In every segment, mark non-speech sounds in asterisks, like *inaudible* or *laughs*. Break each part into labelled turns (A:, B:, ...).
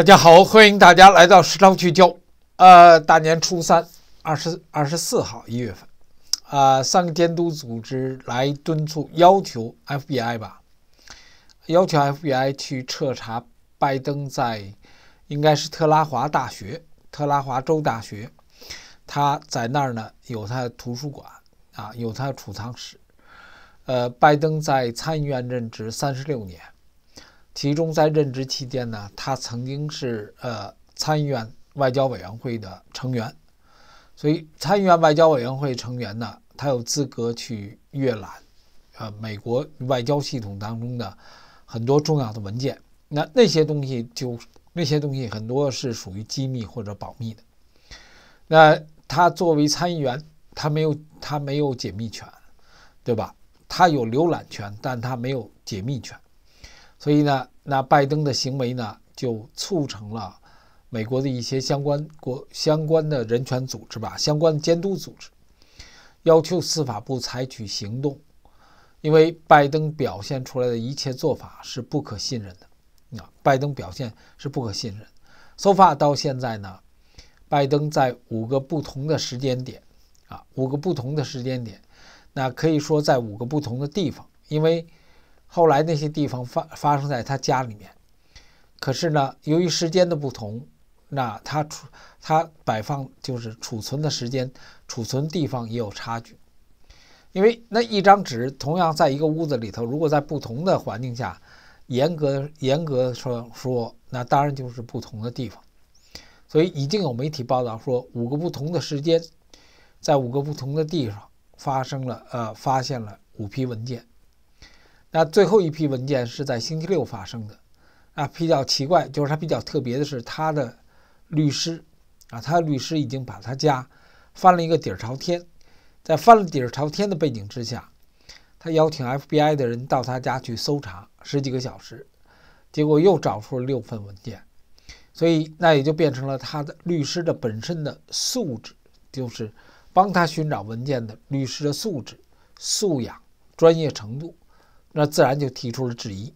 A: 大家好，欢迎大家来到时尚聚焦。呃，大年初三，二十二十四号，一月份，啊，三个监督组织来敦促要求 FBI 吧，要求 FBI 去彻查拜登在，应该是特拉华大学，特拉华州大学，他在那儿呢，有他的图书馆啊，有他的储藏室。呃，拜登在参议院任职三十六年。其中，在任职期间呢，他曾经是呃参议院外交委员会的成员，所以参议院外交委员会成员呢，他有资格去阅览，呃，美国外交系统当中的很多重要的文件。那那些东西就那些东西很多是属于机密或者保密的。那他作为参议员，他没有他没有解密权，对吧？他有浏览权，但他没有解密权，所以呢。那拜登的行为呢，就促成了美国的一些相关国、相关的人权组织吧，相关监督组织要求司法部采取行动，因为拜登表现出来的一切做法是不可信任的。啊，拜登表现是不可信任。far 到现在呢，拜登在五个不同的时间点，啊，五个不同的时间点，那可以说在五个不同的地方，因为。后来那些地方发发生在他家里面，可是呢，由于时间的不同，那他储他摆放就是储存的时间、储存地方也有差距。因为那一张纸同样在一个屋子里头，如果在不同的环境下，严格严格说说，那当然就是不同的地方。所以已经有媒体报道说，五个不同的时间，在五个不同的地方发生了呃，发现了五批文件。那最后一批文件是在星期六发生的，啊，比较奇怪，就是他比较特别的是，他的律师，啊，他的律师已经把他家翻了一个底儿朝天，在翻了底儿朝天的背景之下，他邀请 FBI 的人到他家去搜查十几个小时，结果又找出了六份文件，所以那也就变成了他的律师的本身的素质，就是帮他寻找文件的律师的素质、素养、专业程度。那自然就提出了质疑。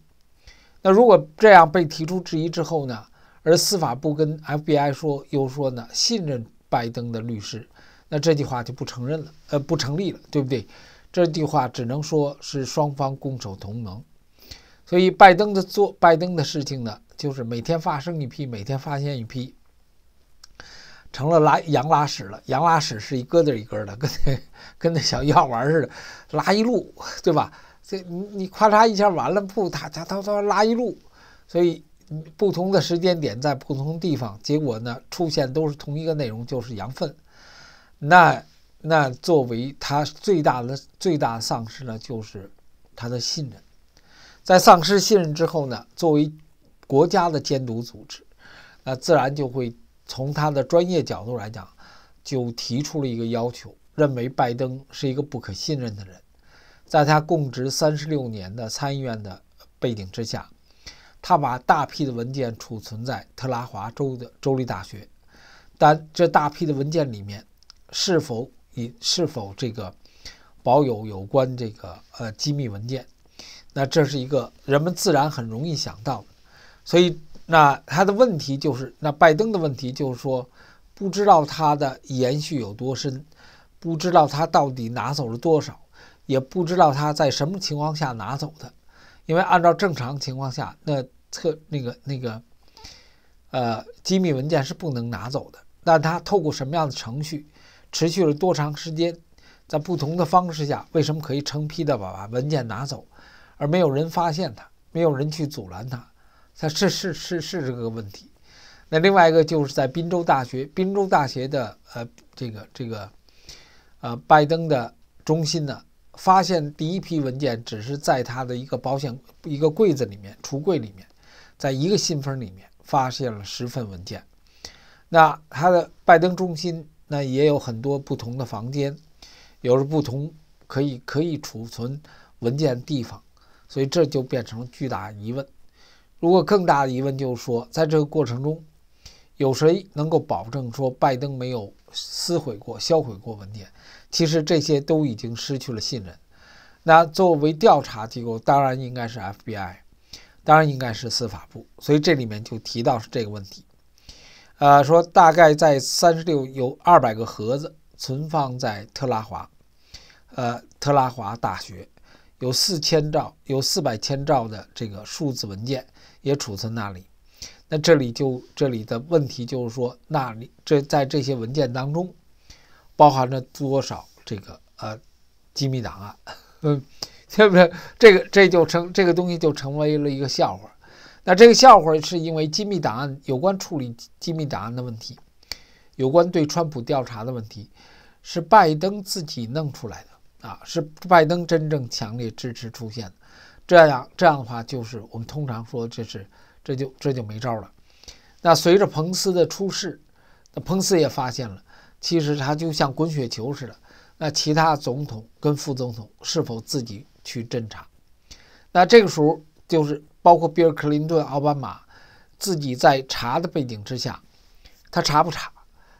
A: 那如果这样被提出质疑之后呢？而司法部跟 FBI 说，又说呢，信任拜登的律师，那这句话就不承认了，呃，不成立了，对不对？这句话只能说是双方攻守同盟。所以拜登的做，拜登的事情呢，就是每天发生一批，每天发现一批，成了拉羊拉屎了，羊拉屎是一疙瘩一疙瘩，跟那 *laughs* 跟那小药丸似的，拉一路，对吧？这你你咔嚓一下完了，不他他他他拉一路，所以不同的时间点在不同地方，结果呢出现都是同一个内容，就是羊粪。那那作为他最大的最大的丧失呢，就是他的信任。在丧失信任之后呢，作为国家的监督组织，那自然就会从他的专业角度来讲，就提出了一个要求，认为拜登是一个不可信任的人。在他供职三十六年的参议院的背景之下，他把大批的文件储存在特拉华州的州立大学，但这大批的文件里面，是否以是否这个保有有关这个呃机密文件？那这是一个人们自然很容易想到的，所以那他的问题就是，那拜登的问题就是说，不知道他的延续有多深，不知道他到底拿走了多少。也不知道他在什么情况下拿走的，因为按照正常情况下，那测那个那个，呃，机密文件是不能拿走的。但他透过什么样的程序，持续了多长时间，在不同的方式下，为什么可以成批的把文件拿走，而没有人发现他，没有人去阻拦他？他是是是是这个问题。那另外一个就是在宾州大学，宾州大学的呃这个这个，呃拜登的中心呢？发现第一批文件只是在他的一个保险一个柜子里面、橱柜里面，在一个信封里面发现了十份文件。那他的拜登中心那也有很多不同的房间，有着不同可以可以储存文件地方，所以这就变成了巨大疑问。如果更大的疑问就是说，在这个过程中。有谁能够保证说拜登没有撕毁过、销毁过文件？其实这些都已经失去了信任。那作为调查机构，当然应该是 FBI，当然应该是司法部。所以这里面就提到是这个问题。呃，说大概在三十六有二百个盒子存放在特拉华，呃，特拉华大学有四千兆、有四百千兆的这个数字文件也储存那里。那这里就这里的问题就是说，那你这在这些文件当中包含着多少这个呃机密档案？*laughs* 嗯，是不是？这个这就成这个东西就成为了一个笑话。那这个笑话是因为机密档案有关处理机密档案的问题，有关对川普调查的问题，是拜登自己弄出来的啊，是拜登真正强烈支持出现。的。这样这样的话，就是我们通常说这是。这就这就没招了。那随着彭斯的出事，那彭斯也发现了，其实他就像滚雪球似的。那其他总统跟副总统是否自己去侦查？那这个时候就是包括比尔·克林顿、奥巴马自己在查的背景之下，他查不查？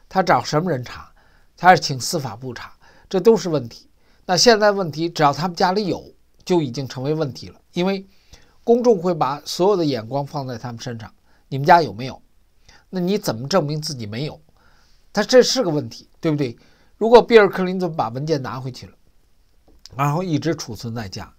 A: 他找什么人查？他是请司法部查？这都是问题。那现在问题，只要他们家里有，就已经成为问题了，因为。公众会把所有的眼光放在他们身上，你们家有没有？那你怎么证明自己没有？他这是个问题，对不对？如果比尔·克林顿把文件拿回去了，然后一直储存在家，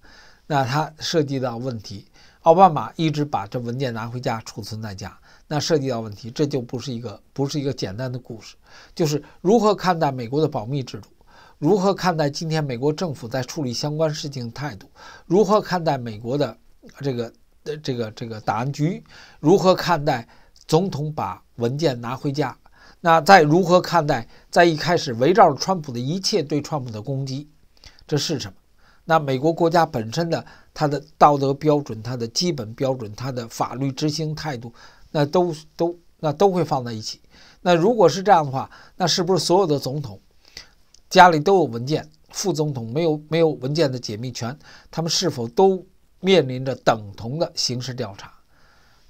A: 那他涉及到问题；奥巴马一直把这文件拿回家储存在家，那涉及到问题。这就不是一个，不是一个简单的故事，就是如何看待美国的保密制度，如何看待今天美国政府在处理相关事情的态度，如何看待美国的。这个呃，这个这个档案局如何看待总统把文件拿回家？那再如何看待在一开始围绕着川普的一切对川普的攻击？这是什么？那美国国家本身的它的道德标准、它的基本标准、它的法律执行态度，那都都那都会放在一起。那如果是这样的话，那是不是所有的总统家里都有文件？副总统没有没有文件的解密权，他们是否都？面临着等同的刑事调查，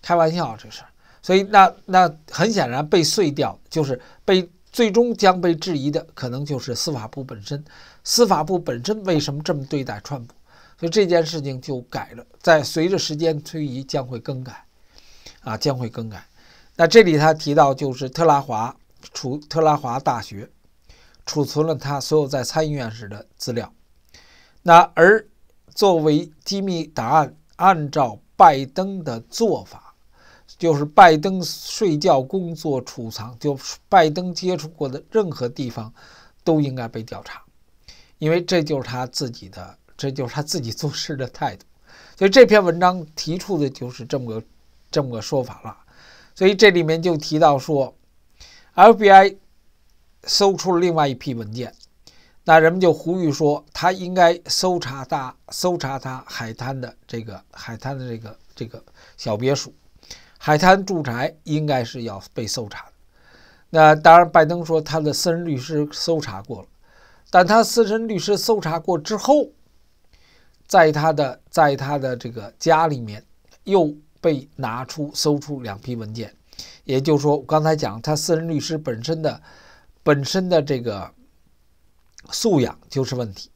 A: 开玩笑，这是。所以，那那很显然被碎掉，就是被最终将被质疑的，可能就是司法部本身。司法部本身为什么这么对待川普？所以这件事情就改了，在随着时间推移将会更改，啊，将会更改。那这里他提到，就是特拉华储特拉华大学储存了他所有在参议院时的资料，那而。作为机密档案，按照拜登的做法，就是拜登睡觉、工作、储藏，就拜登接触过的任何地方，都应该被调查，因为这就是他自己的，这就是他自己做事的态度。所以这篇文章提出的就是这么个这么个说法了。所以这里面就提到说，FBI 搜出了另外一批文件。那人们就呼吁说，他应该搜查大搜查他海滩的这个海滩的这个这个小别墅，海滩住宅应该是要被搜查的。那当然，拜登说他的私人律师搜查过了，但他私人律师搜查过之后，在他的在他的这个家里面又被拿出搜出两批文件，也就是说，刚才讲他私人律师本身的本身的这个。素养就是问题。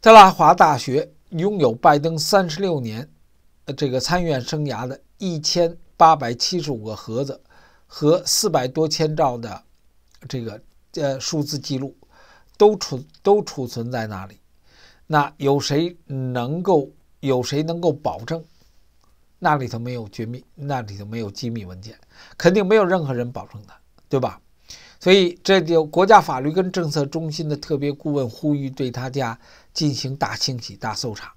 A: 在拉华大学拥有拜登三十六年这个参院生涯的一千八百七十五个盒子和四百多千兆的这个呃数字记录，都储都储存在那里。那有谁能够有谁能够保证那里头没有绝密？那里头没有机密文件？肯定没有任何人保证的，对吧？所以这就国家法律跟政策中心的特别顾问呼吁对他家进行大清洗、大搜查。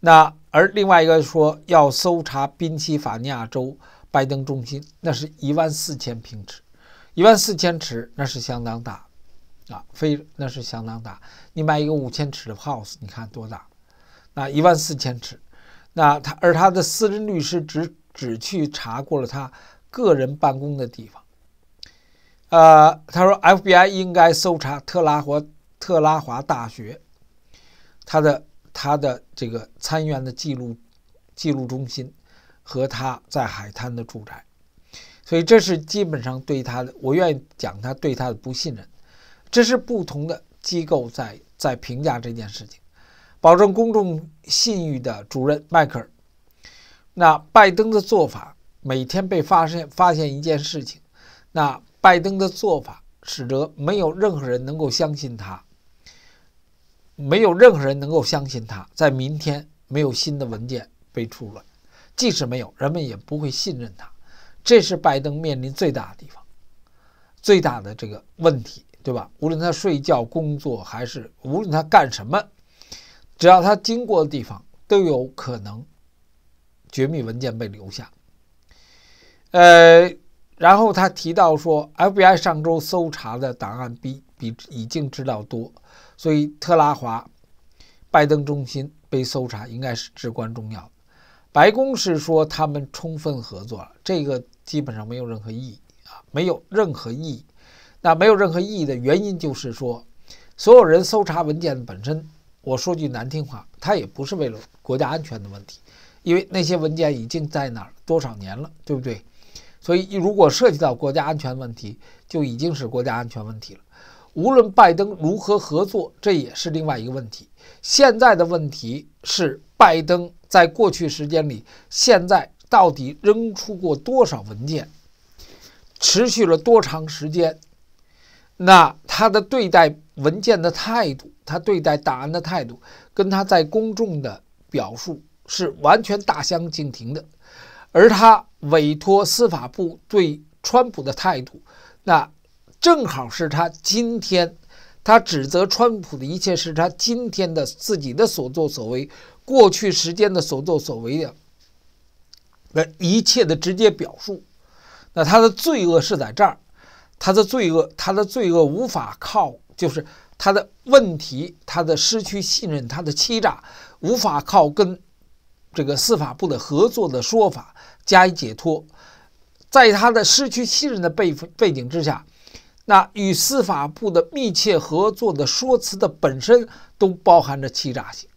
A: 那而另外一个说要搜查宾夕法尼亚州拜登中心，那是一万四千平尺，一万四千尺那是相当大啊，非那是相当大。你买一个五千尺的 house，你看多大？那一万四千尺，那他而他的私人律师只只去查过了他个人办公的地方。呃，他说 FBI 应该搜查特拉华特拉华大学，他的他的这个参院的记录记录中心和他在海滩的住宅，所以这是基本上对他的，我愿意讲他对他的不信任。这是不同的机构在在评价这件事情，保证公众信誉的主任迈克尔。那拜登的做法，每天被发现发现一件事情，那。拜登的做法使得没有任何人能够相信他，没有任何人能够相信他。在明天没有新的文件被出来，即使没有，人们也不会信任他。这是拜登面临最大的地方，最大的这个问题，对吧？无论他睡觉、工作，还是无论他干什么，只要他经过的地方，都有可能绝密文件被留下。呃。然后他提到说，FBI 上周搜查的档案比比已经知道多，所以特拉华拜登中心被搜查应该是至关重要的。白宫是说他们充分合作了，这个基本上没有任何意义啊，没有任何意义。那没有任何意义的原因就是说，所有人搜查文件本身，我说句难听话，他也不是为了国家安全的问题，因为那些文件已经在哪儿多少年了，对不对？所以，如果涉及到国家安全问题，就已经是国家安全问题了。无论拜登如何合作，这也是另外一个问题。现在的问题是，拜登在过去时间里，现在到底扔出过多少文件，持续了多长时间？那他的对待文件的态度，他对待档案的态度，跟他在公众的表述是完全大相径庭的。而他委托司法部对川普的态度，那正好是他今天他指责川普的一切，是他今天的自己的所作所为，过去时间的所作所为的那一切的直接表述。那他的罪恶是在这儿，他的罪恶，他的罪恶无法靠，就是他的问题，他的失去信任，他的欺诈，无法靠根。这个司法部的合作的说法加以解脱，在他的失去信任的背背景之下，那与司法部的密切合作的说辞的本身都包含着欺诈性，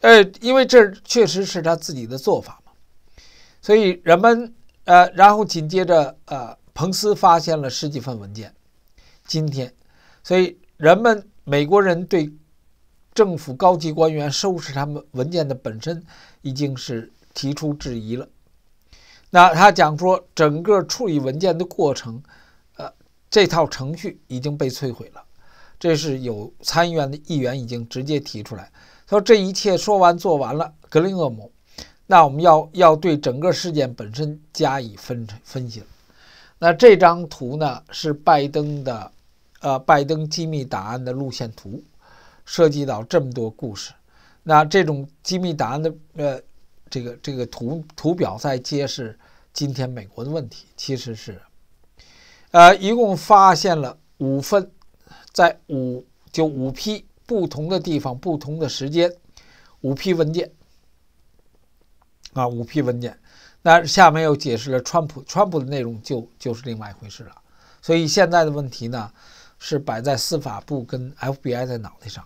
A: 呃，因为这确实是他自己的做法嘛，所以人们呃，然后紧接着呃，彭斯发现了十几份文件，今天，所以人们美国人对。政府高级官员收拾他们文件的本身，已经是提出质疑了。那他讲说，整个处理文件的过程，呃，这套程序已经被摧毁了。这是有参议员的议员已经直接提出来，说这一切说完做完了，格林厄姆，那我们要要对整个事件本身加以分分析了。那这张图呢，是拜登的，呃，拜登机密档案的路线图。涉及到这么多故事，那这种机密档案的呃，这个这个图图表在揭示今天美国的问题，其实是呃一共发现了五份，在五就五批不同的地方不同的时间，五批文件啊，五批文件。那下面又解释了川普川普的内容，就就是另外一回事了。所以现在的问题呢，是摆在司法部跟 FBI 的脑袋上。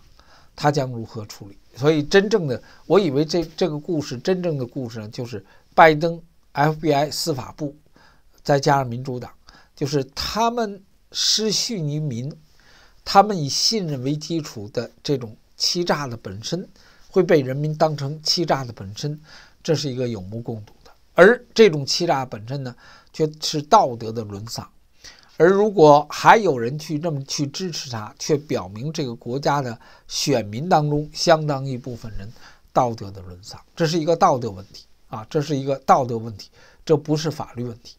A: 他将如何处理？所以，真正的，我以为这这个故事，真正的故事呢，就是拜登、FBI、司法部，再加上民主党，就是他们失信于民，他们以信任为基础的这种欺诈的本身，会被人民当成欺诈的本身，这是一个有目共睹的。而这种欺诈本身呢，却是道德的沦丧。而如果还有人去这么去支持他，却表明这个国家的选民当中相当一部分人道德的沦丧，这是一个道德问题啊，这是一个道德问题，这不是法律问题。